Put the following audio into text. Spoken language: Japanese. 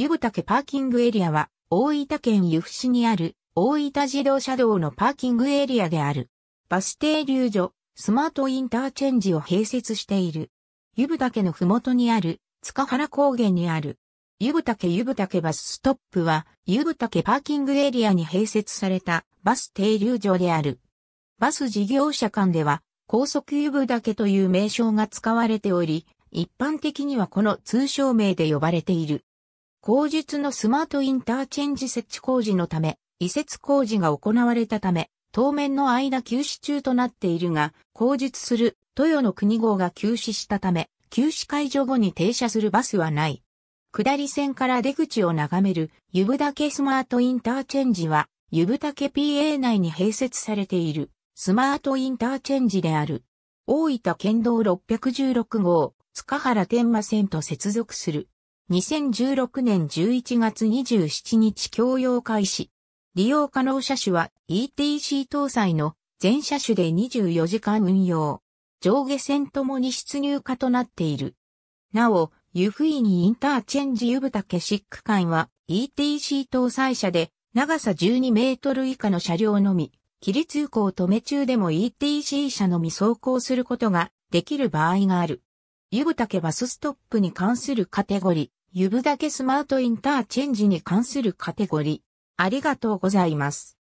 湯布パーキングエリアは、大分県由布市にある、大分自動車道のパーキングエリアである。バス停留所、スマートインターチェンジを併設している。湯布のふもとにある、塚原高原にある。湯布湯布バスストップは、湯布パーキングエリアに併設されたバス停留所である。バス事業者間では、高速湯布という名称が使われており、一般的にはこの通称名で呼ばれている。後述のスマートインターチェンジ設置工事のため、移設工事が行われたため、当面の間休止中となっているが、後述する豊野国号が休止したため、休止解除後に停車するバスはない。下り線から出口を眺める湯布岳スマートインターチェンジは、湯布岳 PA 内に併設されているスマートインターチェンジである。大分県道616号、塚原天馬線と接続する。2016年11月27日共用開始。利用可能車種は ETC 搭載の全車種で24時間運用。上下線ともに出入化となっている。なお、湯布院インターチェンジ湯畑シック間は ETC 搭載車で長さ12メートル以下の車両のみ、切り通行止め中でも ETC 車のみ走行することができる場合がある。湯畑バスストップに関するカテゴリぶだけスマートインターチェンジに関するカテゴリー。ありがとうございます。